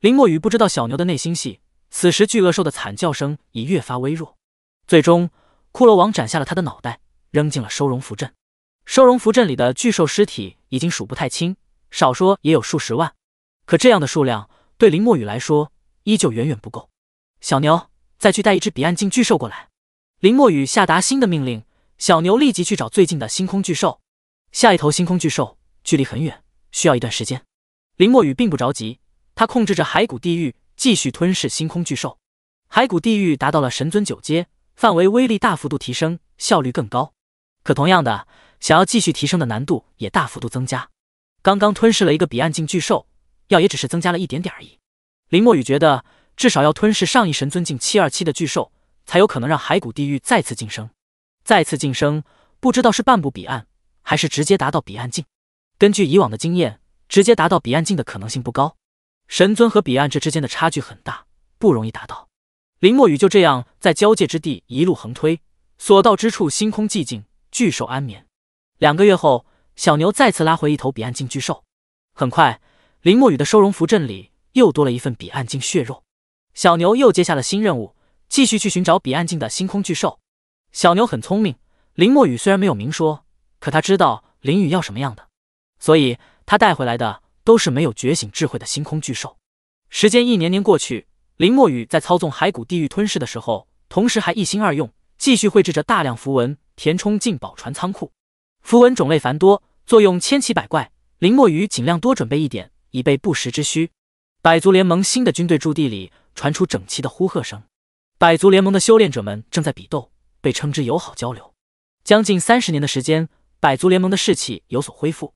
林墨雨不知道小牛的内心戏，此时巨鳄兽的惨叫声已越发微弱，最终骷髅王斩下了他的脑袋，扔进了收容符阵。收容符阵里的巨兽尸体已经数不太清，少说也有数十万。可这样的数量对林墨雨来说依旧远远不够。小牛，再去带一只彼岸境巨兽过来。林墨雨下达新的命令，小牛立即去找最近的星空巨兽。下一头星空巨兽距离很远，需要一段时间。林墨雨并不着急。他控制着骸骨地狱，继续吞噬星空巨兽。骸骨地狱达到了神尊九阶，范围威力大幅度提升，效率更高。可同样的，想要继续提升的难度也大幅度增加。刚刚吞噬了一个彼岸境巨兽，要也只是增加了一点点而已。林墨雨觉得，至少要吞噬上一神尊境七二七的巨兽，才有可能让骸骨地狱再次晋升。再次晋升，不知道是半步彼岸，还是直接达到彼岸境。根据以往的经验，直接达到彼岸境的可能性不高。神尊和彼岸这之间的差距很大，不容易达到。林墨雨就这样在交界之地一路横推，所到之处星空寂静，巨兽安眠。两个月后，小牛再次拉回一头彼岸境巨兽，很快，林墨雨的收容符阵里又多了一份彼岸境血肉。小牛又接下了新任务，继续去寻找彼岸境的星空巨兽。小牛很聪明，林墨雨虽然没有明说，可他知道林雨要什么样的，所以他带回来的。都是没有觉醒智慧的星空巨兽。时间一年年过去，林墨雨在操纵骸骨地狱吞噬的时候，同时还一心二用，继续绘制着大量符文，填充进宝船仓库。符文种类繁多，作用千奇百怪，林墨雨尽量多准备一点，以备不时之需。百族联盟新的军队驻地里传出整齐的呼喝声，百族联盟的修炼者们正在比斗，被称之友好交流。将近三十年的时间，百族联盟的士气有所恢复。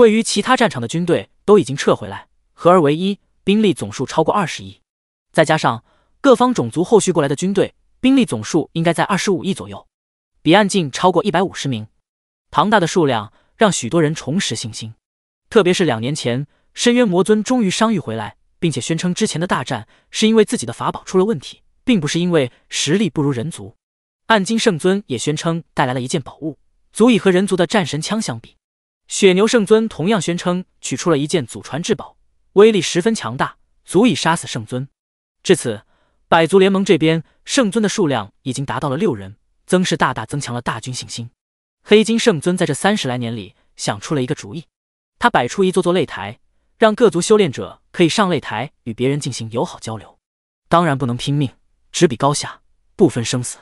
位于其他战场的军队都已经撤回来，合而为一，兵力总数超过二十亿，再加上各方种族后续过来的军队，兵力总数应该在二十五亿左右。彼岸境超过一百五十名，庞大的数量让许多人重拾信心。特别是两年前深渊魔尊终于伤愈回来，并且宣称之前的大战是因为自己的法宝出了问题，并不是因为实力不如人族。暗金圣尊也宣称带来了一件宝物，足以和人族的战神枪相比。雪牛圣尊同样宣称取出了一件祖传至宝，威力十分强大，足以杀死圣尊。至此，百族联盟这边圣尊的数量已经达到了六人，曾是大大增强了大军信心。黑金圣尊在这三十来年里想出了一个主意，他摆出一座座擂台，让各族修炼者可以上擂台与别人进行友好交流，当然不能拼命，只比高下，不分生死。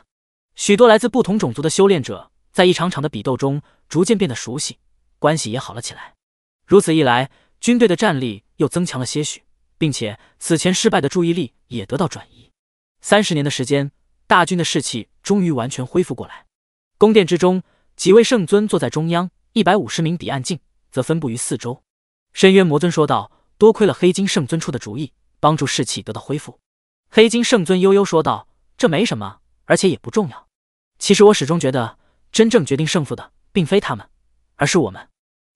许多来自不同种族的修炼者在一场场的比斗中逐渐变得熟悉。关系也好了起来，如此一来，军队的战力又增强了些许，并且此前失败的注意力也得到转移。三十年的时间，大军的士气终于完全恢复过来。宫殿之中，几位圣尊坐在中央，一百五十名彼岸境则分布于四周。深渊魔尊说道：“多亏了黑金圣尊出的主意，帮助士气得到恢复。”黑金圣尊悠悠说道：“这没什么，而且也不重要。其实我始终觉得，真正决定胜负的，并非他们。”而是我们，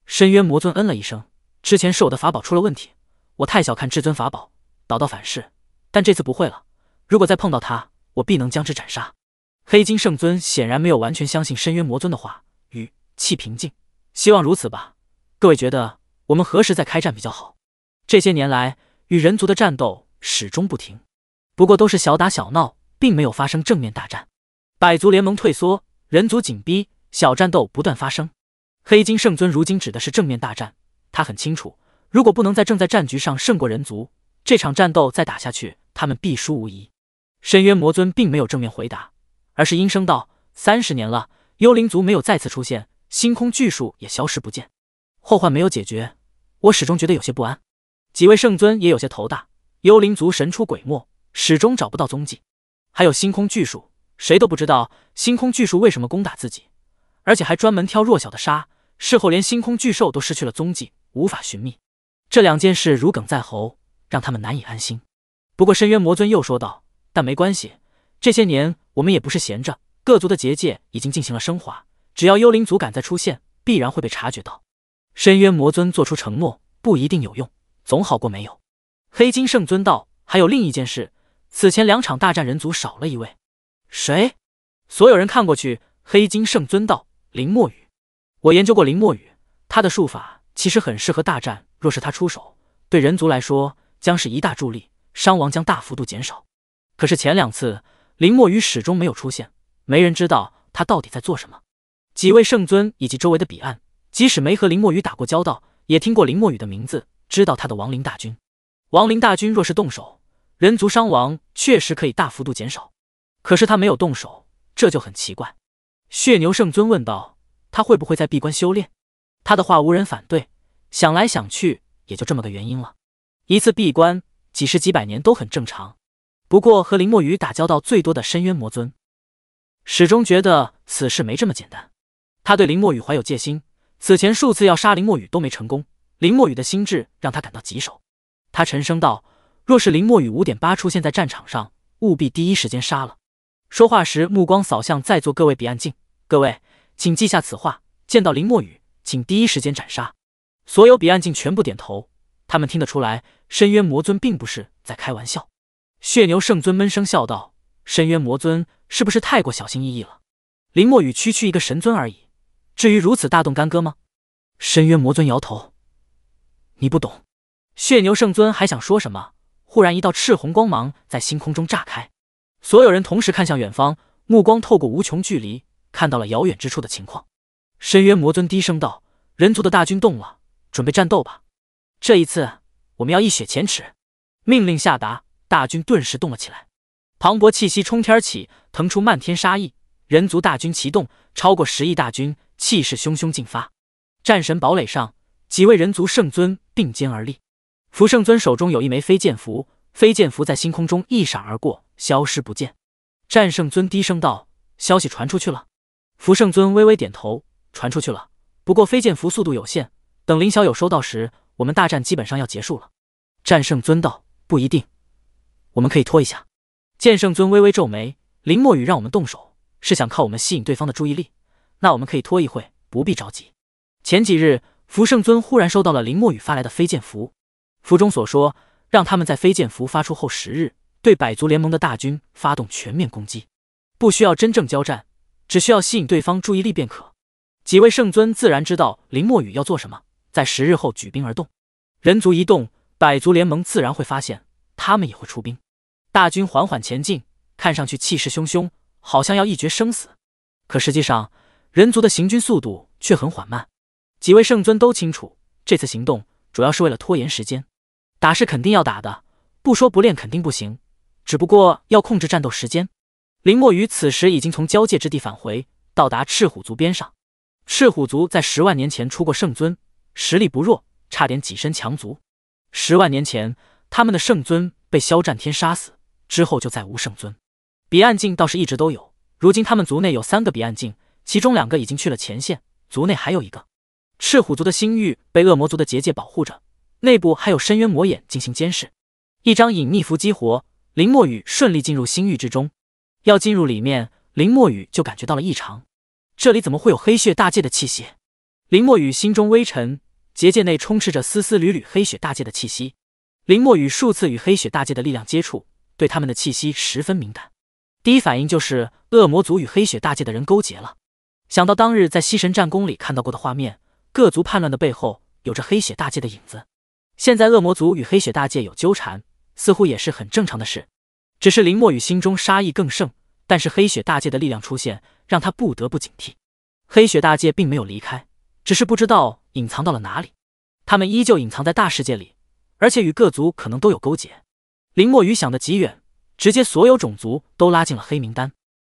深渊魔尊嗯了一声。之前是我的法宝出了问题，我太小看至尊法宝，导到反噬。但这次不会了。如果再碰到他，我必能将之斩杀。黑金圣尊显然没有完全相信深渊魔尊的话，语气平静。希望如此吧。各位觉得我们何时再开战比较好？这些年来与人族的战斗始终不停，不过都是小打小闹，并没有发生正面大战。百族联盟退缩，人族紧逼，小战斗不断发生。黑金圣尊如今指的是正面大战，他很清楚，如果不能在正在战局上胜过人族，这场战斗再打下去，他们必输无疑。深渊魔尊并没有正面回答，而是阴声道：“三十年了，幽灵族没有再次出现，星空巨树也消失不见，后患没有解决，我始终觉得有些不安。”几位圣尊也有些头大，幽灵族神出鬼没，始终找不到踪迹，还有星空巨树，谁都不知道星空巨树为什么攻打自己，而且还专门挑弱小的杀。事后，连星空巨兽都失去了踪迹，无法寻觅。这两件事如鲠在喉，让他们难以安心。不过，深渊魔尊又说道：“但没关系，这些年我们也不是闲着，各族的结界已经进行了升华。只要幽灵族敢再出现，必然会被察觉到。”深渊魔尊做出承诺，不一定有用，总好过没有。黑金圣尊道：“还有另一件事，此前两场大战，人族少了一位，谁？”所有人看过去，黑金圣尊道：“林墨雨。”我研究过林墨雨，他的术法其实很适合大战。若是他出手，对人族来说将是一大助力，伤亡将大幅度减少。可是前两次林墨雨始终没有出现，没人知道他到底在做什么。几位圣尊以及周围的彼岸，即使没和林墨雨打过交道，也听过林墨雨的名字，知道他的亡灵大军。亡灵大军若是动手，人族伤亡确实可以大幅度减少。可是他没有动手，这就很奇怪。血牛圣尊问道。他会不会在闭关修炼？他的话无人反对。想来想去，也就这么个原因了。一次闭关，几十、几百年都很正常。不过和林墨雨打交道最多的深渊魔尊，始终觉得此事没这么简单。他对林墨雨怀有戒心，此前数次要杀林墨雨都没成功。林墨雨的心智让他感到棘手。他沉声道：“若是林墨雨五点八出现在战场上，务必第一时间杀了。”说话时，目光扫向在座各位彼岸镜，各位。请记下此话，见到林墨雨，请第一时间斩杀。所有彼岸竟全部点头，他们听得出来，深渊魔尊并不是在开玩笑。血牛圣尊闷声笑道：“深渊魔尊是不是太过小心翼翼了？林墨雨区区一个神尊而已，至于如此大动干戈吗？”深渊魔尊摇头：“你不懂。”血牛圣尊还想说什么，忽然一道赤红光芒在星空中炸开，所有人同时看向远方，目光透过无穷距离。看到了遥远之处的情况，深渊魔尊低声道：“人族的大军动了，准备战斗吧！这一次我们要一雪前耻。”命令下达，大军顿时动了起来，磅礴气息冲天起，腾出漫天杀意。人族大军齐动，超过十亿大军，气势汹汹进发。战神堡垒上，几位人族圣尊并肩而立，福圣尊手中有一枚飞剑符，飞剑符在星空中一闪而过，消失不见。战圣尊低声道：“消息传出去了。”福圣尊微微点头，传出去了。不过飞剑符速度有限，等林小友收到时，我们大战基本上要结束了。战圣尊道不一定，我们可以拖一下。剑圣尊微微皱眉，林墨雨让我们动手，是想靠我们吸引对方的注意力。那我们可以拖一会，不必着急。前几日，福圣尊忽然收到了林墨雨发来的飞剑符，符中所说，让他们在飞剑符发出后十日，对百族联盟的大军发动全面攻击，不需要真正交战。只需要吸引对方注意力便可。几位圣尊自然知道林墨雨要做什么，在十日后举兵而动。人族一动，百族联盟自然会发现，他们也会出兵。大军缓缓前进，看上去气势汹汹，好像要一决生死。可实际上，人族的行军速度却很缓慢。几位圣尊都清楚，这次行动主要是为了拖延时间。打是肯定要打的，不说不练肯定不行，只不过要控制战斗时间。林墨雨此时已经从交界之地返回，到达赤虎族边上。赤虎族在十万年前出过圣尊，实力不弱，差点跻身强族。十万年前，他们的圣尊被肖战天杀死，之后就再无圣尊。彼岸境倒是一直都有，如今他们族内有三个彼岸境，其中两个已经去了前线，族内还有一个。赤虎族的星域被恶魔族的结界保护着，内部还有深渊魔眼进行监视。一张隐匿符激活，林墨雨顺利进入星域之中。要进入里面，林墨雨就感觉到了异常。这里怎么会有黑血大界的气息？林墨雨心中微沉，结界内充斥着丝丝缕缕黑血大界的气息。林墨雨数次与黑血大界的力量接触，对他们的气息十分敏感。第一反应就是恶魔族与黑血大界的人勾结了。想到当日在西神战功里看到过的画面，各族叛乱的背后有着黑血大界的影子。现在恶魔族与黑血大界有纠缠，似乎也是很正常的事。只是林墨雨心中杀意更盛，但是黑雪大界的力量出现，让他不得不警惕。黑雪大界并没有离开，只是不知道隐藏到了哪里。他们依旧隐藏在大世界里，而且与各族可能都有勾结。林墨雨想得极远，直接所有种族都拉进了黑名单。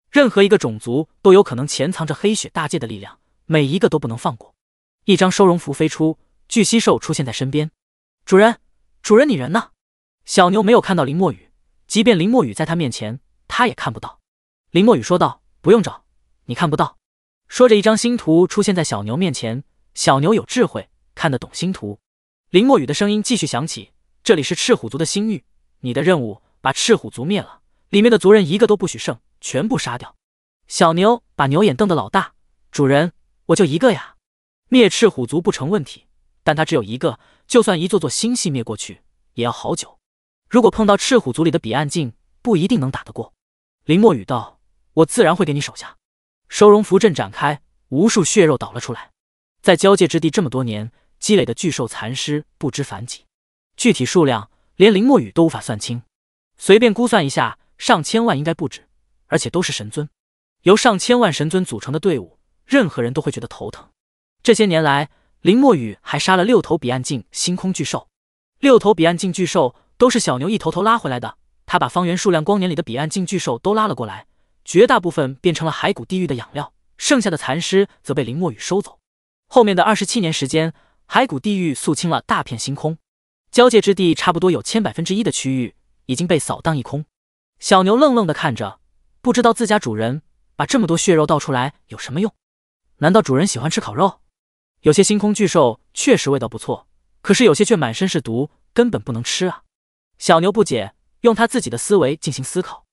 任何一个种族都有可能潜藏着黑雪大界的力量，每一个都不能放过。一张收容符飞出，巨蜥兽出现在身边。主人，主人你人呢？小牛没有看到林墨雨。即便林墨雨在他面前，他也看不到。林墨雨说道：“不用找，你看不到。”说着，一张星图出现在小牛面前。小牛有智慧，看得懂星图。林墨雨的声音继续响起：“这里是赤虎族的星域，你的任务，把赤虎族灭了，里面的族人一个都不许剩，全部杀掉。”小牛把牛眼瞪得老大：“主人，我就一个呀！灭赤虎族不成问题，但它只有一个，就算一座座星系灭过去，也要好久。”如果碰到赤虎族里的彼岸境，不一定能打得过。林墨雨道：“我自然会给你手下收容符阵展开，无数血肉倒了出来。在交界之地这么多年积累的巨兽残尸不知凡几，具体数量连林墨雨都无法算清。随便估算一下，上千万应该不止，而且都是神尊。由上千万神尊组成的队伍，任何人都会觉得头疼。这些年来，林墨雨还杀了六头彼岸境星空巨兽，六头彼岸境巨兽。”都是小牛一头头拉回来的。他把方圆数量光年里的彼岸境巨兽都拉了过来，绝大部分变成了骸骨地狱的养料，剩下的残尸则被林墨雨收走。后面的二十七年时间，骸骨地狱肃清了大片星空交界之地，差不多有千百分之一的区域已经被扫荡一空。小牛愣愣的看着，不知道自家主人把这么多血肉倒出来有什么用？难道主人喜欢吃烤肉？有些星空巨兽确实味道不错，可是有些却满身是毒，根本不能吃啊！小牛不解，用他自己的思维进行思考。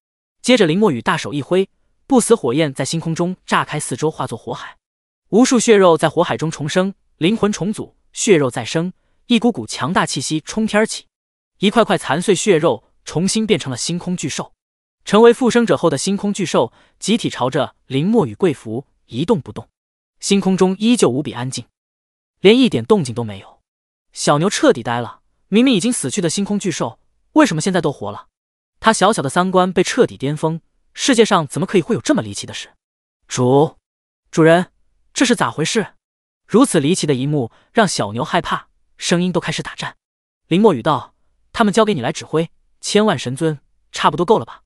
接着，林墨雨大手一挥，不死火焰在星空中炸开，四周化作火海，无数血肉在火海中重生，灵魂重组，血肉再生，一股股强大气息冲天而起，一块块残碎血肉重新变成了星空巨兽。成为复生者后的星空巨兽集体朝着林墨雨跪伏，一动不动。星空中依旧无比安静，连一点动静都没有。小牛彻底呆了，明明已经死去的星空巨兽。为什么现在都活了？他小小的三观被彻底颠峰，世界上怎么可以会有这么离奇的事？主，主人，这是咋回事？如此离奇的一幕让小牛害怕，声音都开始打颤。林墨雨道：“他们交给你来指挥，千万神尊，差不多够了吧？”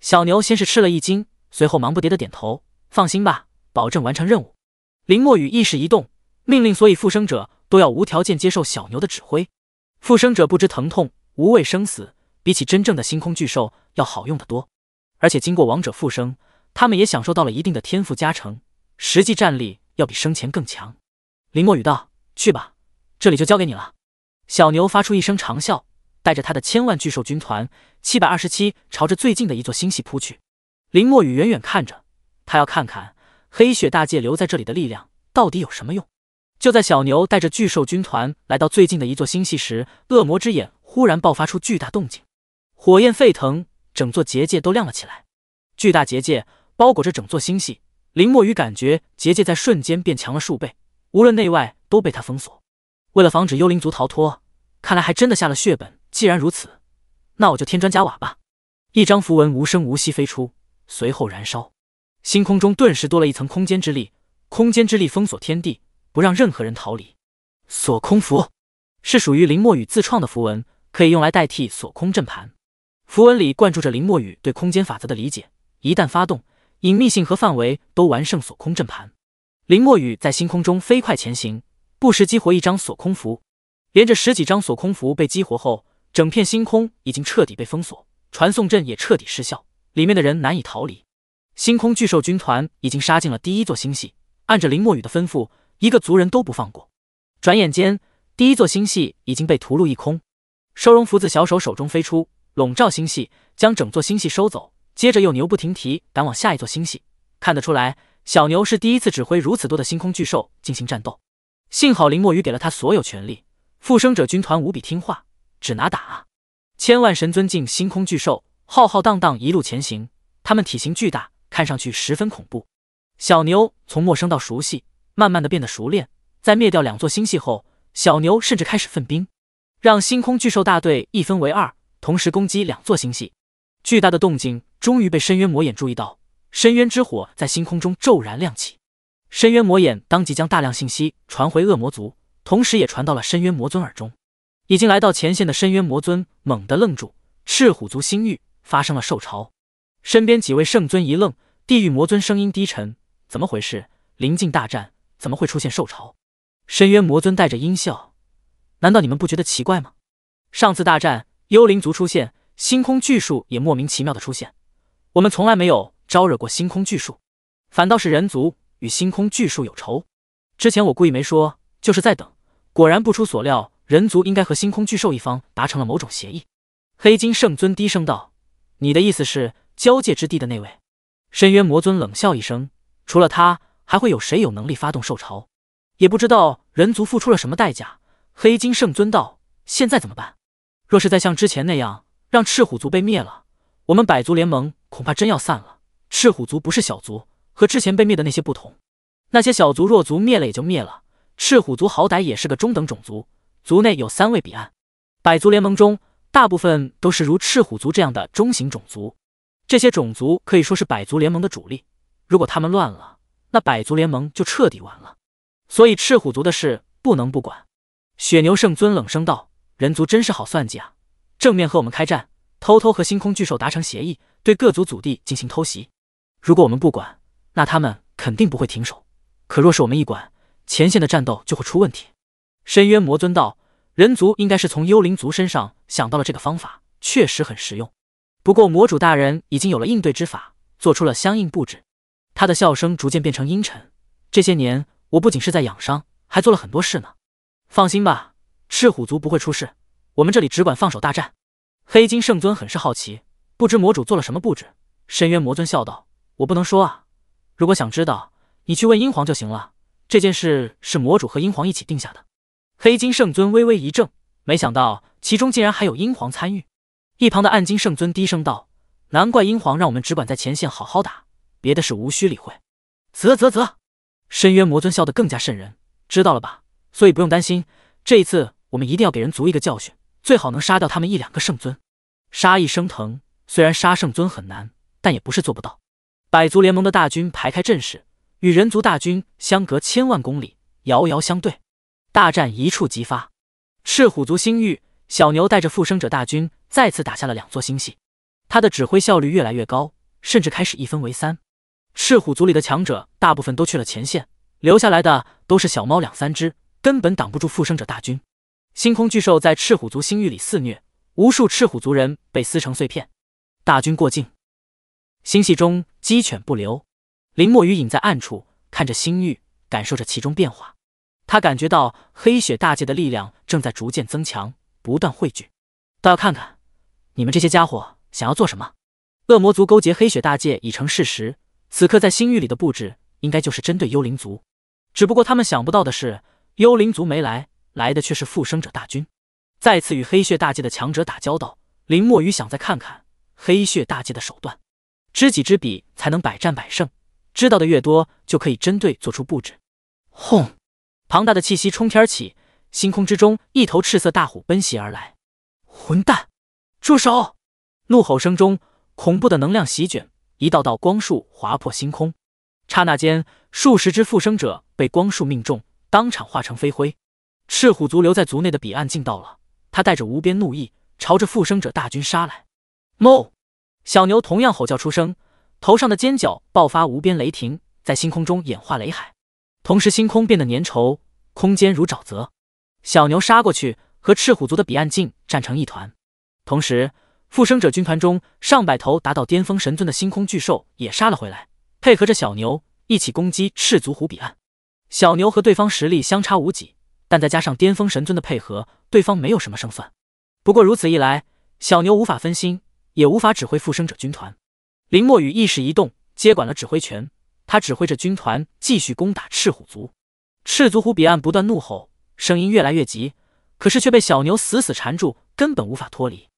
小牛先是吃了一惊，随后忙不迭的点头：“放心吧，保证完成任务。”林墨雨意识一动，命令所有复生者都要无条件接受小牛的指挥。复生者不知疼痛。无畏生死，比起真正的星空巨兽要好用的多。而且经过王者复生，他们也享受到了一定的天赋加成，实际战力要比生前更强。林墨雨道：“去吧，这里就交给你了。”小牛发出一声长啸，带着他的千万巨兽军团七百二十七，朝着最近的一座星系扑去。林墨雨远远看着，他要看看黑雪大界留在这里的力量到底有什么用。就在小牛带着巨兽军团来到最近的一座星系时，恶魔之眼。忽然爆发出巨大动静，火焰沸腾，整座结界都亮了起来。巨大结界包裹着整座星系，林墨雨感觉结界在瞬间变强了数倍，无论内外都被他封锁。为了防止幽灵族逃脱，看来还真的下了血本。既然如此，那我就添砖加瓦吧。一张符文无声无息飞出，随后燃烧，星空中顿时多了一层空间之力。空间之力封锁天地，不让任何人逃离。锁空符是属于林墨雨自创的符文。可以用来代替锁空阵盘，符文里灌注着林墨雨对空间法则的理解，一旦发动，隐秘性和范围都完胜锁空阵盘。林墨雨在星空中飞快前行，不时激活一张锁空符，连着十几张锁空符被激活后，整片星空已经彻底被封锁，传送阵也彻底失效，里面的人难以逃离。星空巨兽军团已经杀进了第一座星系，按着林墨雨的吩咐，一个族人都不放过。转眼间，第一座星系已经被屠戮一空。收容符自小手手中飞出，笼罩星系，将整座星系收走。接着又牛不停蹄赶往下一座星系。看得出来，小牛是第一次指挥如此多的星空巨兽进行战斗。幸好林墨雨给了他所有权力，复生者军团无比听话，只拿打。千万神尊境星空巨兽浩浩荡荡一路前行，他们体型巨大，看上去十分恐怖。小牛从陌生到熟悉，慢慢的变得熟练。在灭掉两座星系后，小牛甚至开始分兵。让星空巨兽大队一分为二，同时攻击两座星系。巨大的动静终于被深渊魔眼注意到，深渊之火在星空中骤然亮起。深渊魔眼当即将大量信息传回恶魔族，同时也传到了深渊魔尊耳中。已经来到前线的深渊魔尊猛地愣住：赤虎族星域发生了兽潮。身边几位圣尊一愣，地狱魔尊声音低沉：“怎么回事？临近大战，怎么会出现兽潮？”深渊魔尊带着阴笑。难道你们不觉得奇怪吗？上次大战，幽灵族出现，星空巨树也莫名其妙的出现。我们从来没有招惹过星空巨树，反倒是人族与星空巨树有仇。之前我故意没说，就是在等。果然不出所料，人族应该和星空巨兽一方达成了某种协议。黑金圣尊低声道：“你的意思是交界之地的那位深渊魔尊？”冷笑一声：“除了他，还会有谁有能力发动兽潮？也不知道人族付出了什么代价。”黑金圣尊道，现在怎么办？若是再像之前那样让赤虎族被灭了，我们百族联盟恐怕真要散了。赤虎族不是小族，和之前被灭的那些不同。那些小族弱族灭了也就灭了，赤虎族好歹也是个中等种族，族内有三位彼岸。百族联盟中大部分都是如赤虎族这样的中型种族，这些种族可以说是百族联盟的主力。如果他们乱了，那百族联盟就彻底完了。所以赤虎族的事不能不管。雪牛圣尊冷声道：“人族真是好算计啊！正面和我们开战，偷偷和星空巨兽达成协议，对各族祖地进行偷袭。如果我们不管，那他们肯定不会停手。可若是我们一管，前线的战斗就会出问题。”深渊魔尊道：“人族应该是从幽灵族身上想到了这个方法，确实很实用。不过魔主大人已经有了应对之法，做出了相应布置。”他的笑声逐渐变成阴沉。这些年，我不仅是在养伤，还做了很多事呢。放心吧，赤虎族不会出事，我们这里只管放手大战。黑金圣尊很是好奇，不知魔主做了什么布置。深渊魔尊笑道：“我不能说啊，如果想知道，你去问英皇就行了。这件事是魔主和英皇一起定下的。”黑金圣尊微微一怔，没想到其中竟然还有英皇参与。一旁的暗金圣尊低声道：“难怪英皇让我们只管在前线好好打，别的事无需理会。”啧啧啧，深渊魔尊笑得更加渗人，知道了吧？所以不用担心，这一次我们一定要给人族一个教训，最好能杀掉他们一两个圣尊。杀意升腾，虽然杀圣尊很难，但也不是做不到。百族联盟的大军排开阵势，与人族大军相隔千万公里，遥遥相对，大战一触即发。赤虎族星域，小牛带着复生者大军再次打下了两座星系，他的指挥效率越来越高，甚至开始一分为三。赤虎族里的强者大部分都去了前线，留下来的都是小猫两三只。根本挡不住复生者大军，星空巨兽在赤虎族星域里肆虐，无数赤虎族人被撕成碎片。大军过境，星系中鸡犬不留。林墨雨隐在暗处，看着星域，感受着其中变化。他感觉到黑雪大界的力量正在逐渐增强，不断汇聚。倒要看看你们这些家伙想要做什么。恶魔族勾结黑雪大界已成事实，此刻在星域里的布置，应该就是针对幽灵族。只不过他们想不到的是。幽灵族没来，来的却是复生者大军。再次与黑血大界的强者打交道，林墨雨想再看看黑血大界的手段。知己知彼，才能百战百胜。知道的越多，就可以针对做出布置。轰！庞大的气息冲天起，星空之中，一头赤色大虎奔袭而来。混蛋！住手！怒吼声中，恐怖的能量席卷，一道道光束划破星空。刹那间，数十只复生者被光束命中。当场化成飞灰。赤虎族留在族内的彼岸境到了，他带着无边怒意，朝着复生者大军杀来。某，小牛同样吼叫出声，头上的尖角爆发无边雷霆，在星空中演化雷海，同时星空变得粘稠，空间如沼泽。小牛杀过去，和赤虎族的彼岸境战成一团。同时，复生者军团中上百头达到巅峰神尊的星空巨兽也杀了回来，配合着小牛一起攻击赤足虎彼岸。小牛和对方实力相差无几，但再加上巅峰神尊的配合，对方没有什么胜算。不过如此一来，小牛无法分心，也无法指挥复生者军团。林墨雨意识一动，接管了指挥权，他指挥着军团继续攻打赤虎族。赤足虎彼岸不断怒吼，声音越来越急，可是却被小牛死死缠住，根本无法脱离。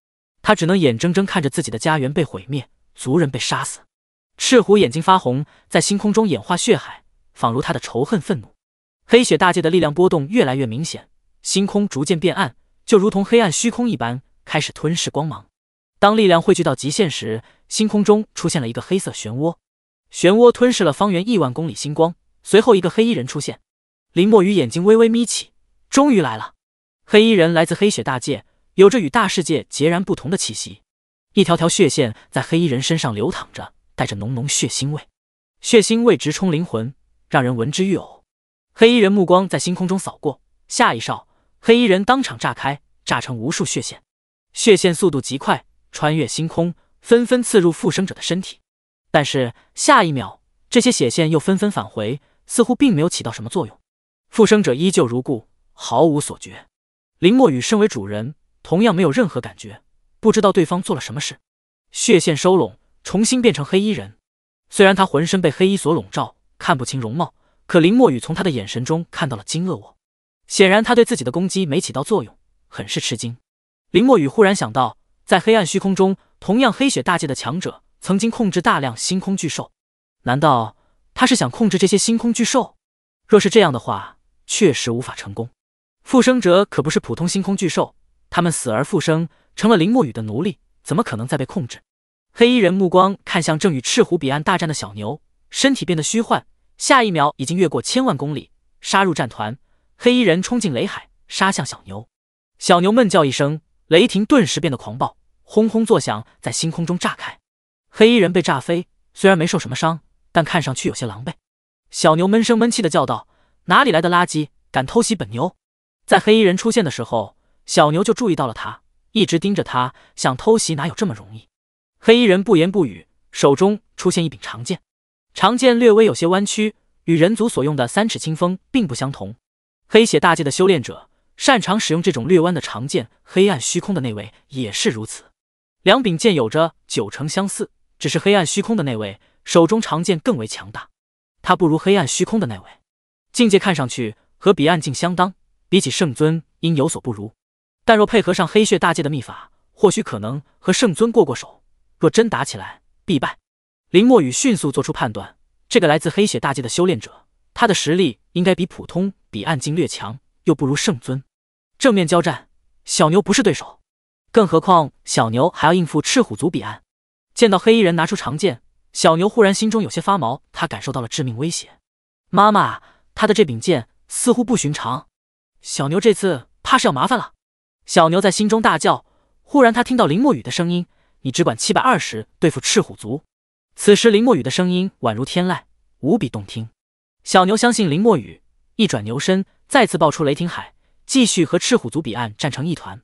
他只能眼睁睁看着自己的家园被毁灭，族人被杀死。赤虎眼睛发红，在星空中演化血海。仿如他的仇恨、愤怒，黑雪大界的力量波动越来越明显，星空逐渐变暗，就如同黑暗虚空一般，开始吞噬光芒。当力量汇聚到极限时，星空中出现了一个黑色漩涡，漩涡吞噬了方圆亿万公里星光。随后，一个黑衣人出现，林墨雨眼睛微微眯起，终于来了。黑衣人来自黑雪大界，有着与大世界截然不同的气息，一条条血线在黑衣人身上流淌着，带着浓浓血腥味，血腥味直冲灵魂。让人闻之欲呕。黑衣人目光在星空中扫过，下一哨，黑衣人当场炸开，炸成无数血线。血线速度极快，穿越星空，纷纷刺入复生者的身体。但是下一秒，这些血线又纷纷返回，似乎并没有起到什么作用。复生者依旧如故，毫无所觉。林墨雨身为主人，同样没有任何感觉，不知道对方做了什么事。血线收拢，重新变成黑衣人。虽然他浑身被黑衣所笼罩。看不清容貌，可林墨雨从他的眼神中看到了惊愕。我。显然他对自己的攻击没起到作用，很是吃惊。林墨雨忽然想到，在黑暗虚空中，同样黑血大界的强者曾经控制大量星空巨兽，难道他是想控制这些星空巨兽？若是这样的话，确实无法成功。复生者可不是普通星空巨兽，他们死而复生，成了林墨雨的奴隶，怎么可能再被控制？黑衣人目光看向正与赤虎彼岸大战的小牛，身体变得虚幻。下一秒，已经越过千万公里，杀入战团。黑衣人冲进雷海，杀向小牛。小牛闷叫一声，雷霆顿时变得狂暴，轰轰作响，在星空中炸开。黑衣人被炸飞，虽然没受什么伤，但看上去有些狼狈。小牛闷声闷气的叫道：“哪里来的垃圾，敢偷袭本牛？”在黑衣人出现的时候，小牛就注意到了他，一直盯着他，想偷袭哪有这么容易？黑衣人不言不语，手中出现一柄长剑。长剑略微有些弯曲，与人族所用的三尺清风并不相同。黑血大界的修炼者擅长使用这种略弯的长剑，黑暗虚空的那位也是如此。两柄剑有着九成相似，只是黑暗虚空的那位手中长剑更为强大。他不如黑暗虚空的那位，境界看上去和彼岸境相当，比起圣尊应有所不如。但若配合上黑血大界的秘法，或许可能和圣尊过过手。若真打起来，必败。林墨雨迅速做出判断，这个来自黑血大界的修炼者，他的实力应该比普通彼岸境略强，又不如圣尊。正面交战，小牛不是对手，更何况小牛还要应付赤虎族彼岸。见到黑衣人拿出长剑，小牛忽然心中有些发毛，他感受到了致命威胁。妈妈，他的这柄剑似乎不寻常，小牛这次怕是要麻烦了。小牛在心中大叫，忽然他听到林墨雨的声音：“你只管七百二十对付赤虎族。”此时，林墨雨的声音宛如天籁，无比动听。小牛相信林墨雨，一转牛身，再次爆出雷霆海，继续和赤虎族彼岸战成一团。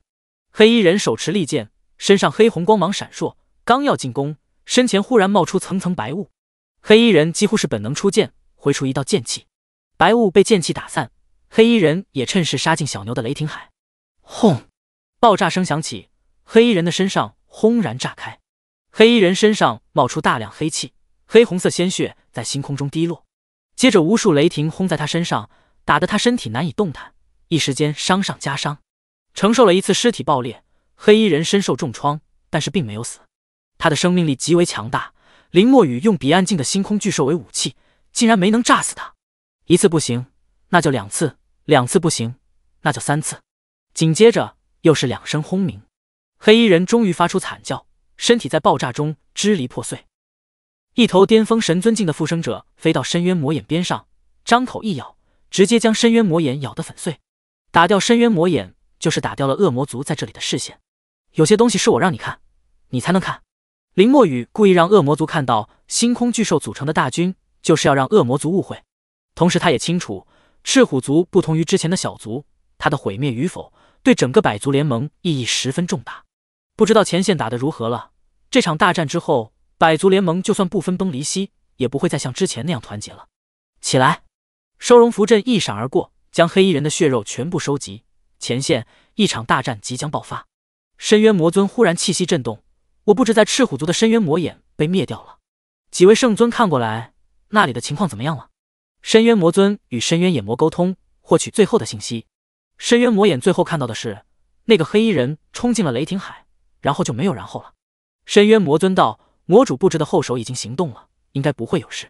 黑衣人手持利剑，身上黑红光芒闪烁，刚要进攻，身前忽然冒出层层白雾。黑衣人几乎是本能出剑，挥出一道剑气，白雾被剑气打散，黑衣人也趁势杀进小牛的雷霆海。轰！爆炸声响起，黑衣人的身上轰然炸开。黑衣人身上冒出大量黑气，黑红色鲜血在星空中滴落。接着，无数雷霆轰在他身上，打得他身体难以动弹，一时间伤上加伤。承受了一次尸体爆裂，黑衣人身受重创，但是并没有死。他的生命力极为强大，林墨雨用彼岸境的星空巨兽为武器，竟然没能炸死他。一次不行，那就两次；两次不行，那就三次。紧接着又是两声轰鸣，黑衣人终于发出惨叫。身体在爆炸中支离破碎，一头巅峰神尊境的复生者飞到深渊魔眼边上，张口一咬，直接将深渊魔眼咬得粉碎。打掉深渊魔眼，就是打掉了恶魔族在这里的视线。有些东西是我让你看，你才能看。林墨雨故意让恶魔族看到星空巨兽组成的大军，就是要让恶魔族误会。同时，他也清楚，赤虎族不同于之前的小族，它的毁灭与否对整个百族联盟意义十分重大。不知道前线打得如何了。这场大战之后，百族联盟就算不分崩离析，也不会再像之前那样团结了。起来，收容符阵一闪而过，将黑衣人的血肉全部收集。前线一场大战即将爆发。深渊魔尊忽然气息震动，我布置在赤虎族的深渊魔眼被灭掉了。几位圣尊看过来，那里的情况怎么样了？深渊魔尊与深渊眼魔沟通，获取最后的信息。深渊魔眼最后看到的是，那个黑衣人冲进了雷霆海。然后就没有然后了。深渊魔尊道：“魔主布置的后手已经行动了，应该不会有事。”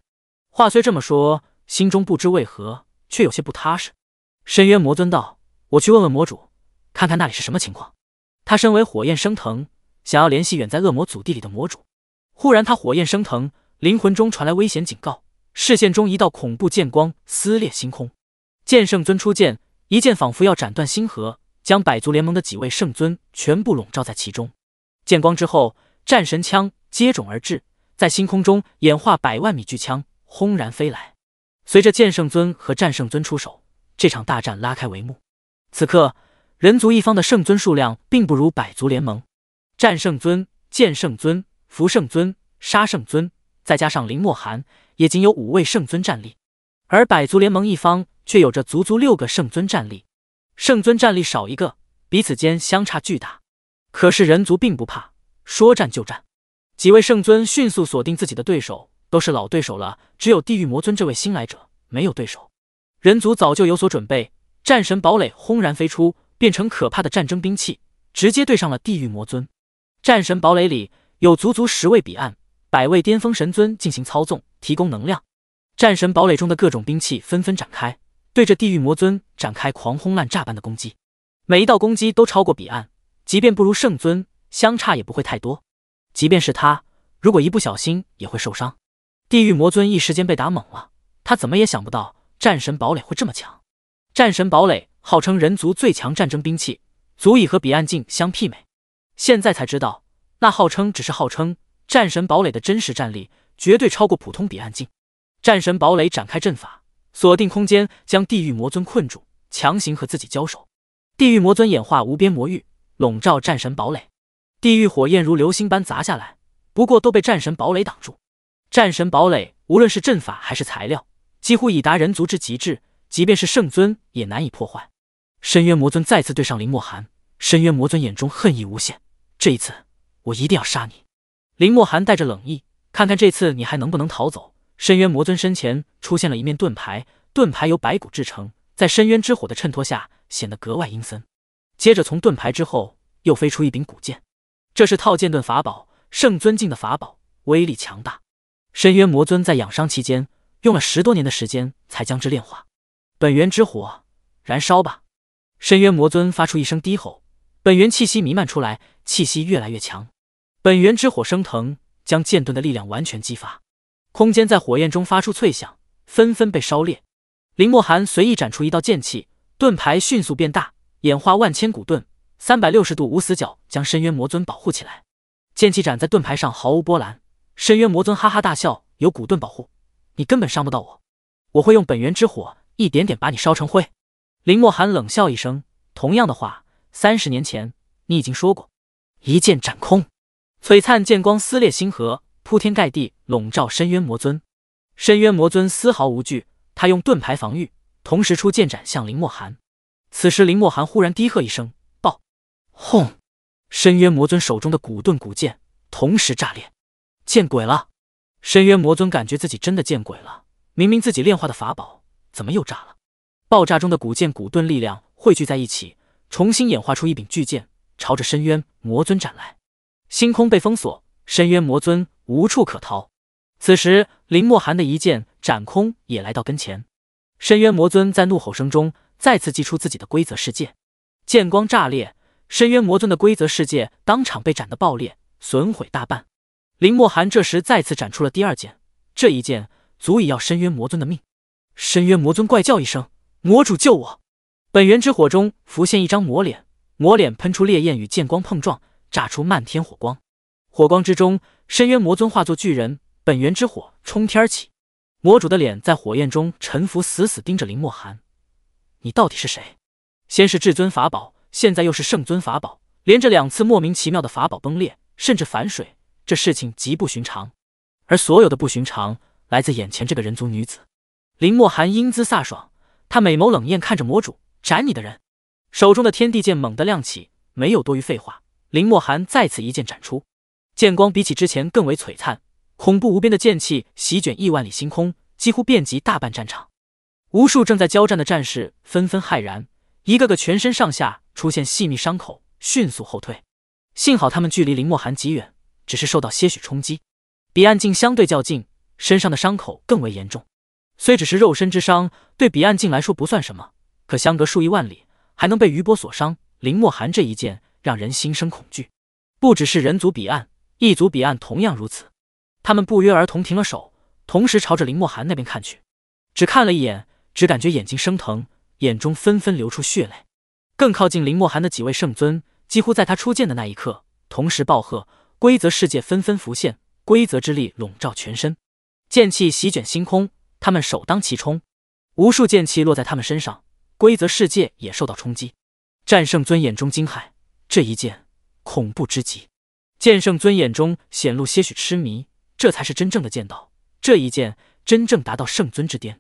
话虽这么说，心中不知为何却有些不踏实。深渊魔尊道：“我去问问魔主，看看那里是什么情况。”他身为火焰升腾，想要联系远在恶魔祖地里的魔主。忽然，他火焰升腾，灵魂中传来危险警告，视线中一道恐怖剑光撕裂星空。剑圣尊出剑，一剑仿佛要斩断星河，将百族联盟的几位圣尊全部笼罩在其中。剑光之后，战神枪接踵而至，在星空中演化百万米巨枪，轰然飞来。随着剑圣尊和战圣尊出手，这场大战拉开帷幕。此刻，人族一方的圣尊数量并不如百族联盟。战圣尊、剑圣尊、符圣尊、杀圣尊，再加上林墨寒，也仅有五位圣尊战力，而百族联盟一方却有着足足六个圣尊战力。圣尊战力少一个，彼此间相差巨大。可是人族并不怕，说战就战。几位圣尊迅速锁定自己的对手，都是老对手了，只有地狱魔尊这位新来者没有对手。人族早就有所准备，战神堡垒轰然飞出，变成可怕的战争兵器，直接对上了地狱魔尊。战神堡垒里有足足十位彼岸、百位巅峰神尊进行操纵，提供能量。战神堡垒中的各种兵器纷纷展开，对着地狱魔尊展开狂轰滥炸般的攻击，每一道攻击都超过彼岸。即便不如圣尊，相差也不会太多。即便是他，如果一不小心也会受伤。地狱魔尊一时间被打懵了，他怎么也想不到战神堡垒会这么强。战神堡垒号称人族最强战争兵器，足以和彼岸境相媲美。现在才知道，那号称只是号称，战神堡垒的真实战力绝对超过普通彼岸境。战神堡垒展开阵法，锁定空间，将地狱魔尊困住，强行和自己交手。地狱魔尊演化无边魔域。笼罩战神堡垒，地狱火焰如流星般砸下来，不过都被战神堡垒挡住。战神堡垒无论是阵法还是材料，几乎已达人族之极致，即便是圣尊也难以破坏。深渊魔尊再次对上林墨寒，深渊魔尊眼中恨意无限。这一次，我一定要杀你。林墨寒带着冷意，看看这次你还能不能逃走。深渊魔尊身前出现了一面盾牌，盾牌由白骨制成，在深渊之火的衬托下，显得格外阴森。接着，从盾牌之后又飞出一柄古剑，这是套剑盾法宝，圣尊境的法宝，威力强大。深渊魔尊在养伤期间用了十多年的时间才将之炼化。本源之火，燃烧吧！深渊魔尊发出一声低吼，本源气息弥漫出来，气息越来越强。本源之火升腾，将剑盾的力量完全激发。空间在火焰中发出脆响，纷纷被烧裂。林墨寒随意斩出一道剑气，盾牌迅速变大。演化万千古盾，三百六十度无死角将深渊魔尊保护起来。剑气斩在盾牌上毫无波澜。深渊魔尊哈哈大笑：“有古盾保护，你根本伤不到我。我会用本源之火，一点点把你烧成灰。”林墨寒冷笑一声：“同样的话，三十年前你已经说过。”一剑斩空，璀璨剑光撕裂星河，铺天盖地笼罩深渊魔尊。深渊魔尊丝毫无惧，他用盾牌防御，同时出剑斩向林墨寒。此时，林墨寒忽然低喝一声：“爆！”轰！深渊魔尊手中的古盾、古剑同时炸裂。见鬼了！深渊魔尊感觉自己真的见鬼了。明明自己炼化的法宝，怎么又炸了？爆炸中的古剑、古盾力量汇聚在一起，重新演化出一柄巨剑，朝着深渊魔尊斩来。星空被封锁，深渊魔尊无处可逃。此时，林墨寒的一剑斩空也来到跟前。深渊魔尊在怒吼声中。再次祭出自己的规则世界，剑光炸裂，深渊魔尊的规则世界当场被斩得爆裂，损毁大半。林墨寒这时再次斩出了第二剑，这一剑足以要深渊魔尊的命。深渊魔尊怪叫一声：“魔主救我！”本源之火中浮现一张魔脸，魔脸喷出烈焰与剑光碰撞，炸出漫天火光。火光之中，深渊魔尊化作巨人，本源之火冲天而起。魔主的脸在火焰中沉浮，死死盯着林墨寒。你到底是谁？先是至尊法宝，现在又是圣尊法宝，连着两次莫名其妙的法宝崩裂，甚至反水，这事情极不寻常。而所有的不寻常，来自眼前这个人族女子。林墨寒英姿飒爽，她美眸冷艳看着魔主，斩你的人！手中的天地剑猛地亮起，没有多余废话，林墨寒再次一剑斩出，剑光比起之前更为璀璨，恐怖无边的剑气席卷亿万里星空，几乎遍及大半战场。无数正在交战的战士纷纷骇然，一个个全身上下出现细密伤口，迅速后退。幸好他们距离林墨寒极远，只是受到些许冲击。彼岸镜相对较近，身上的伤口更为严重。虽只是肉身之伤，对彼岸镜来说不算什么，可相隔数亿万里，还能被余波所伤。林墨寒这一剑让人心生恐惧。不只是人族彼岸，异族彼岸同样如此。他们不约而同停了手，同时朝着林墨寒那边看去，只看了一眼。只感觉眼睛生疼，眼中纷纷流出血泪。更靠近林墨寒的几位圣尊，几乎在他出剑的那一刻，同时暴喝，规则世界纷纷浮现，规则之力笼罩全身，剑气席卷星空。他们首当其冲，无数剑气落在他们身上，规则世界也受到冲击。战圣尊眼中惊骇，这一剑恐怖之极。剑圣尊眼中显露些许痴迷，这才是真正的剑道。这一剑，真正达到圣尊之巅。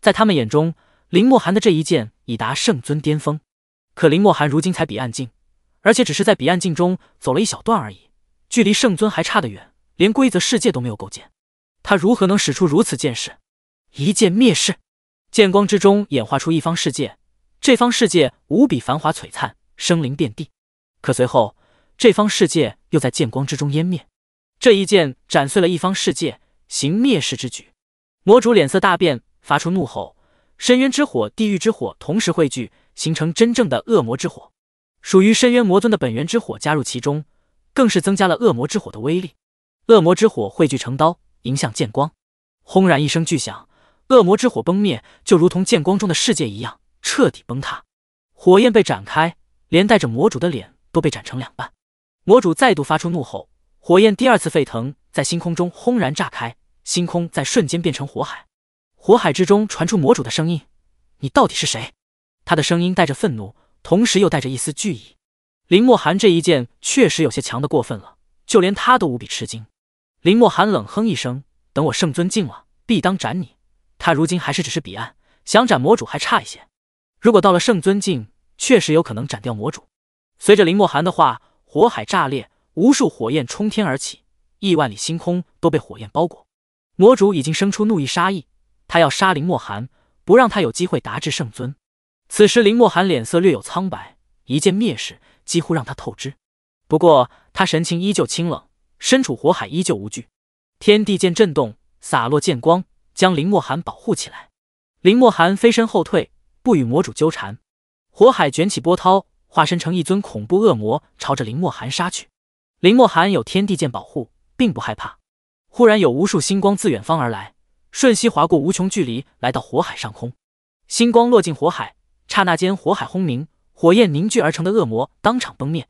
在他们眼中，林墨寒的这一剑已达圣尊巅峰，可林墨寒如今才彼岸境，而且只是在彼岸境中走了一小段而已，距离圣尊还差得远，连规则世界都没有构建，他如何能使出如此剑势？一剑灭世，剑光之中演化出一方世界，这方世界无比繁华璀璨，生灵遍地。可随后，这方世界又在剑光之中湮灭，这一剑斩碎了一方世界，行灭世之举。魔主脸色大变。发出怒吼，深渊之火、地狱之火同时汇聚，形成真正的恶魔之火。属于深渊魔尊的本源之火加入其中，更是增加了恶魔之火的威力。恶魔之火汇聚成刀，迎向剑光。轰然一声巨响，恶魔之火崩灭，就如同剑光中的世界一样彻底崩塌。火焰被展开，连带着魔主的脸都被斩成两半。魔主再度发出怒吼，火焰第二次沸腾，在星空中轰然炸开，星空在瞬间变成火海。火海之中传出魔主的声音：“你到底是谁？”他的声音带着愤怒，同时又带着一丝惧意。林墨寒这一剑确实有些强的过分了，就连他都无比吃惊。林墨寒冷哼一声：“等我圣尊境了，必当斩你。”他如今还是只是彼岸，想斩魔主还差一些。如果到了圣尊境，确实有可能斩掉魔主。随着林墨寒的话，火海炸裂，无数火焰冲天而起，亿万里星空都被火焰包裹。魔主已经生出怒意、杀意。他要杀林墨寒，不让他有机会达至圣尊。此时林墨寒脸色略有苍白，一剑灭世几乎让他透支。不过他神情依旧清冷，身处火海依旧无惧。天地剑震动，洒落剑光，将林墨寒保护起来。林墨寒飞身后退，不与魔主纠缠。火海卷起波涛，化身成一尊恐怖恶魔，朝着林墨寒杀去。林墨寒有天地剑保护，并不害怕。忽然有无数星光自远方而来。瞬息划过无穷距离，来到火海上空，星光落进火海，刹那间火海轰鸣，火焰凝聚而成的恶魔当场崩灭。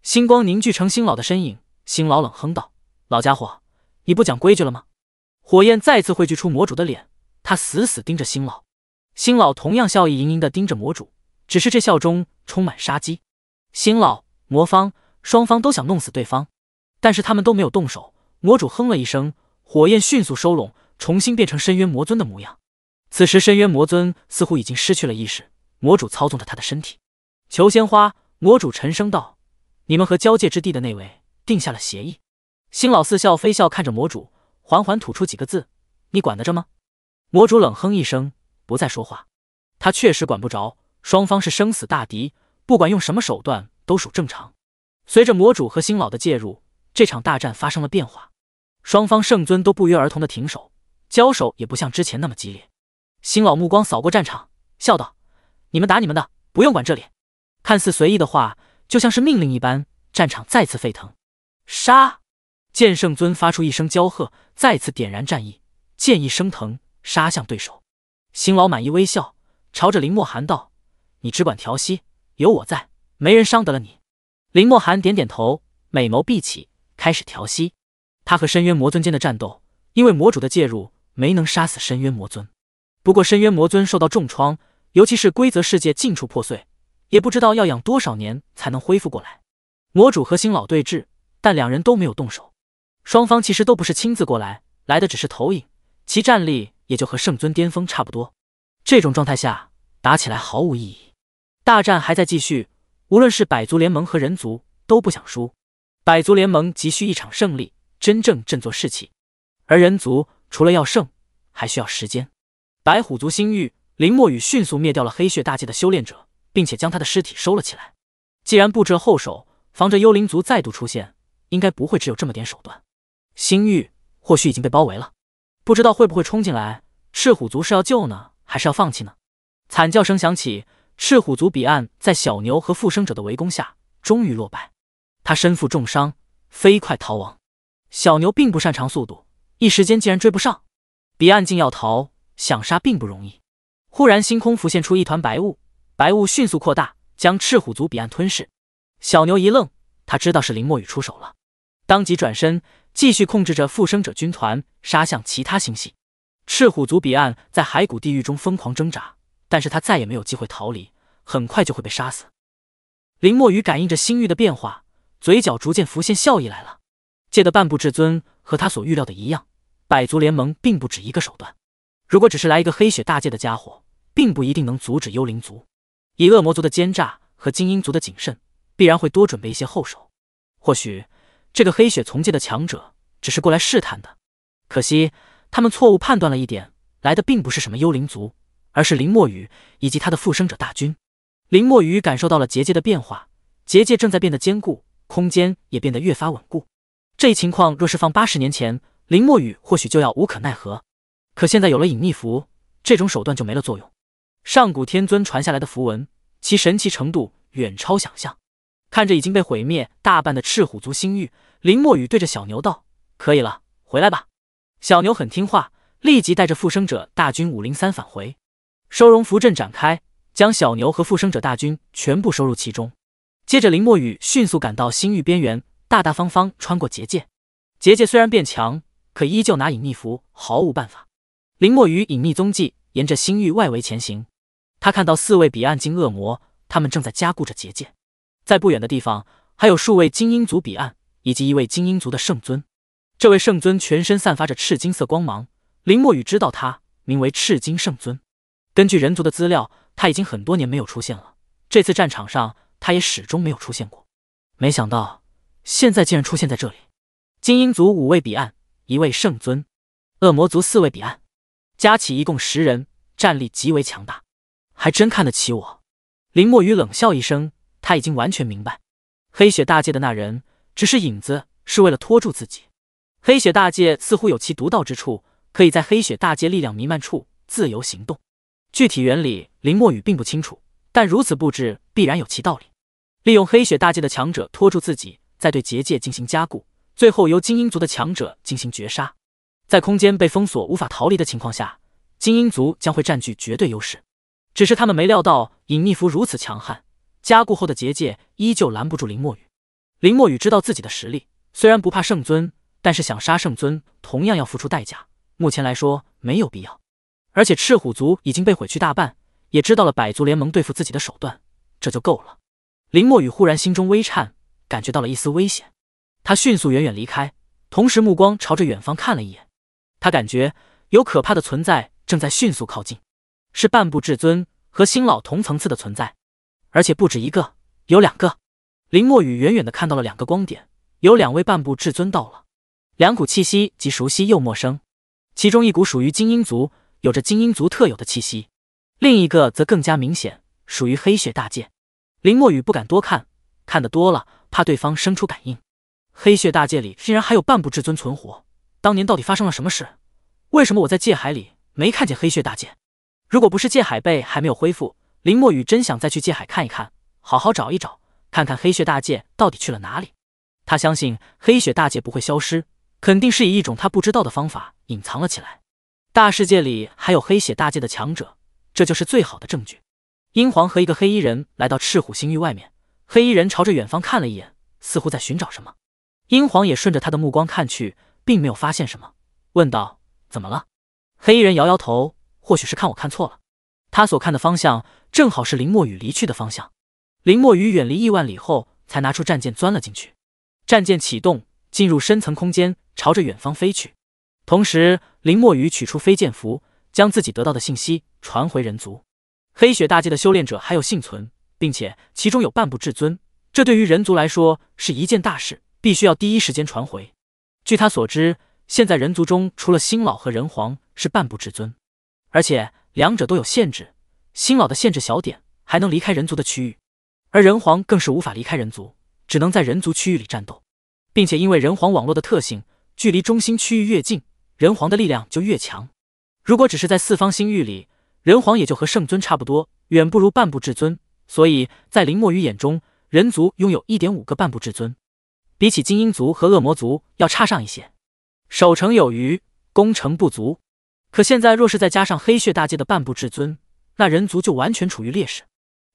星光凝聚成星老的身影，星老冷哼道：“老家伙，你不讲规矩了吗？”火焰再次汇聚出魔主的脸，他死死盯着星老，星老同样笑意盈盈地盯着魔主，只是这笑中充满杀机。星老、魔方双方都想弄死对方，但是他们都没有动手。魔主哼了一声，火焰迅速收拢。重新变成深渊魔尊的模样。此时，深渊魔尊似乎已经失去了意识，魔主操纵着他的身体。求仙花，魔主沉声道：“你们和交界之地的那位定下了协议。”新老四笑非笑看着魔主，缓缓吐出几个字：“你管得着吗？”魔主冷哼一声，不再说话。他确实管不着。双方是生死大敌，不管用什么手段都属正常。随着魔主和新老的介入，这场大战发生了变化。双方圣尊都不约而同的停手。交手也不像之前那么激烈。新老目光扫过战场，笑道：“你们打你们的，不用管这里。”看似随意的话，就像是命令一般。战场再次沸腾，杀！剑圣尊发出一声娇喝，再次点燃战意，剑意升腾，杀向对手。新老满意微笑，朝着林墨寒道：“你只管调息，有我在，没人伤得了你。”林墨寒点点头，美眸闭起，开始调息。他和深渊魔尊间的战斗，因为魔主的介入。没能杀死深渊魔尊，不过深渊魔尊受到重创，尤其是规则世界近处破碎，也不知道要养多少年才能恢复过来。魔主和星老对峙，但两人都没有动手。双方其实都不是亲自过来，来的只是投影，其战力也就和圣尊巅峰差不多。这种状态下打起来毫无意义。大战还在继续，无论是百族联盟和人族都不想输。百族联盟急需一场胜利，真正振作士气，而人族。除了要胜，还需要时间。白虎族星域，林墨雨迅速灭掉了黑血大界的修炼者，并且将他的尸体收了起来。既然布置了后手，防着幽灵族再度出现，应该不会只有这么点手段。星域或许已经被包围了，不知道会不会冲进来。赤虎族是要救呢，还是要放弃呢？惨叫声响起，赤虎族彼岸在小牛和复生者的围攻下，终于落败。他身负重伤，飞快逃亡。小牛并不擅长速度。一时间竟然追不上，彼岸竟要逃，想杀并不容易。忽然，星空浮现出一团白雾，白雾迅速扩大，将赤虎族彼岸吞噬。小牛一愣，他知道是林墨雨出手了，当即转身，继续控制着复生者军团杀向其他星系。赤虎族彼岸在骸骨地狱中疯狂挣扎，但是他再也没有机会逃离，很快就会被杀死。林墨雨感应着星域的变化，嘴角逐渐浮现笑意来了。借的半步至尊和他所预料的一样。百族联盟并不止一个手段，如果只是来一个黑血大界的家伙，并不一定能阻止幽灵族。以恶魔族的奸诈和精英族的谨慎，必然会多准备一些后手。或许这个黑血从界的强者只是过来试探的，可惜他们错误判断了一点，来的并不是什么幽灵族，而是林墨雨以及他的复生者大军。林墨雨感受到了结界的变化，结界正在变得坚固，空间也变得越发稳固。这一情况若是放八十年前。林墨雨或许就要无可奈何，可现在有了隐匿符，这种手段就没了作用。上古天尊传下来的符文，其神奇程度远超想象。看着已经被毁灭大半的赤虎族星域，林墨雨对着小牛道：“可以了，回来吧。”小牛很听话，立即带着复生者大军五零三返回。收容符阵展开，将小牛和复生者大军全部收入其中。接着，林墨雨迅速赶到星域边缘，大大方方穿过结界。结界虽然变强。可依旧拿隐匿符毫无办法。林墨雨隐匿踪迹，沿着星域外围前行。他看到四位彼岸境恶魔，他们正在加固着结界。在不远的地方，还有数位精英族彼岸，以及一位精英族的圣尊。这位圣尊全身散发着赤金色光芒。林墨雨知道他名为赤金圣尊。根据人族的资料，他已经很多年没有出现了。这次战场上，他也始终没有出现过。没想到现在竟然出现在这里。精英族五位彼岸。一位圣尊，恶魔族四位彼岸，加起一共十人，战力极为强大，还真看得起我。林墨雨冷笑一声，他已经完全明白，黑雪大界的那人只是影子，是为了拖住自己。黑雪大界似乎有其独到之处，可以在黑雪大界力量弥漫处自由行动。具体原理，林墨雨并不清楚，但如此布置必然有其道理。利用黑雪大界的强者拖住自己，再对结界进行加固。最后由精英族的强者进行绝杀，在空间被封锁无法逃离的情况下，精英族将会占据绝对优势。只是他们没料到隐匿符如此强悍，加固后的结界依旧拦不住林墨雨。林墨雨知道自己的实力，虽然不怕圣尊，但是想杀圣尊同样要付出代价。目前来说没有必要。而且赤虎族已经被毁去大半，也知道了百族联盟对付自己的手段，这就够了。林墨雨忽然心中微颤，感觉到了一丝危险。他迅速远远离开，同时目光朝着远方看了一眼，他感觉有可怕的存在正在迅速靠近，是半步至尊和星老同层次的存在，而且不止一个，有两个。林墨雨远远的看到了两个光点，有两位半步至尊到了，两股气息既熟悉又陌生，其中一股属于精英族，有着精英族特有的气息，另一个则更加明显，属于黑血大剑。林墨雨不敢多看，看得多了怕对方生出感应。黑血大界里竟然还有半步至尊存活，当年到底发生了什么事？为什么我在界海里没看见黑血大界？如果不是界海被还没有恢复，林墨雨真想再去界海看一看，好好找一找，看看黑血大界到底去了哪里。他相信黑血大界不会消失，肯定是以一种他不知道的方法隐藏了起来。大世界里还有黑血大界的强者，这就是最好的证据。英皇和一个黑衣人来到赤虎星域外面，黑衣人朝着远方看了一眼，似乎在寻找什么。英皇也顺着他的目光看去，并没有发现什么，问道：“怎么了？”黑衣人摇摇头，或许是看我看错了。他所看的方向正好是林墨雨离去的方向。林墨雨远离亿万里后，才拿出战舰钻了进去。战舰启动，进入深层空间，朝着远方飞去。同时，林墨雨取出飞剑符，将自己得到的信息传回人族。黑雪大界的修炼者还有幸存，并且其中有半步至尊，这对于人族来说是一件大事。必须要第一时间传回。据他所知，现在人族中除了星老和人皇是半步至尊，而且两者都有限制。星老的限制小点，还能离开人族的区域；而人皇更是无法离开人族，只能在人族区域里战斗。并且因为人皇网络的特性，距离中心区域越近，人皇的力量就越强。如果只是在四方星域里，人皇也就和圣尊差不多，远不如半步至尊。所以在林墨雨眼中，人族拥有一点五个半步至尊。比起精英族和恶魔族要差上一些，守城有余，攻城不足。可现在若是再加上黑血大界的半步至尊，那人族就完全处于劣势。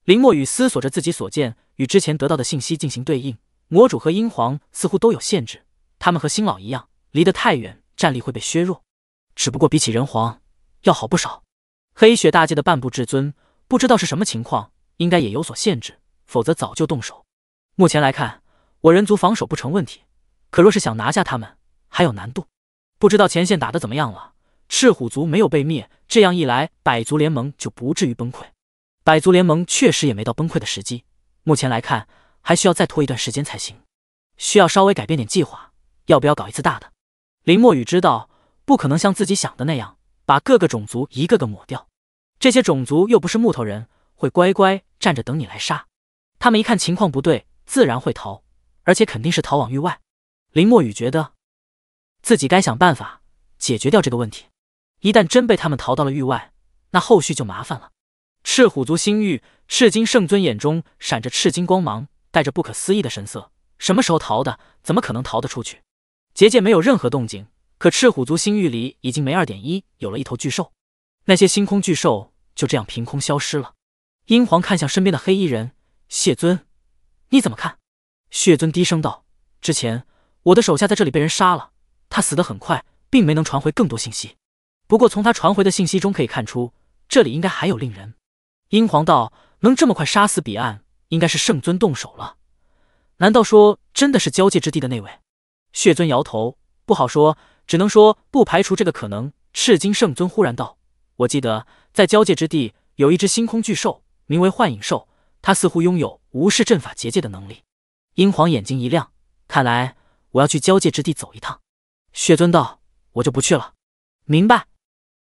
林墨雨思索着自己所见，与之前得到的信息进行对应。魔主和英皇似乎都有限制，他们和新老一样，离得太远，战力会被削弱。只不过比起人皇要好不少。黑血大界的半步至尊不知道是什么情况，应该也有所限制，否则早就动手。目前来看。我人族防守不成问题，可若是想拿下他们，还有难度。不知道前线打得怎么样了？赤虎族没有被灭，这样一来，百族联盟就不至于崩溃。百族联盟确实也没到崩溃的时机，目前来看，还需要再拖一段时间才行。需要稍微改变点计划，要不要搞一次大的？林墨雨知道，不可能像自己想的那样，把各个种族一个个抹掉。这些种族又不是木头人，会乖乖站着等你来杀。他们一看情况不对，自然会逃。而且肯定是逃往域外。林墨雨觉得，自己该想办法解决掉这个问题。一旦真被他们逃到了域外，那后续就麻烦了。赤虎族星域，赤金圣尊眼中闪着赤金光芒，带着不可思议的神色。什么时候逃的？怎么可能逃得出去？结界没有任何动静，可赤虎族星域里已经没二点一，有了一头巨兽。那些星空巨兽就这样凭空消失了。英皇看向身边的黑衣人：“谢尊，你怎么看？”血尊低声道：“之前我的手下在这里被人杀了，他死得很快，并没能传回更多信息。不过从他传回的信息中可以看出，这里应该还有令人。”英皇道：“能这么快杀死彼岸，应该是圣尊动手了。难道说真的是交界之地的那位？”血尊摇头：“不好说，只能说不排除这个可能。”赤金圣尊忽然道：“我记得在交界之地有一只星空巨兽，名为幻影兽，它似乎拥有无视阵法结界的能力。”英皇眼睛一亮，看来我要去交界之地走一趟。血尊道：“我就不去了。”明白。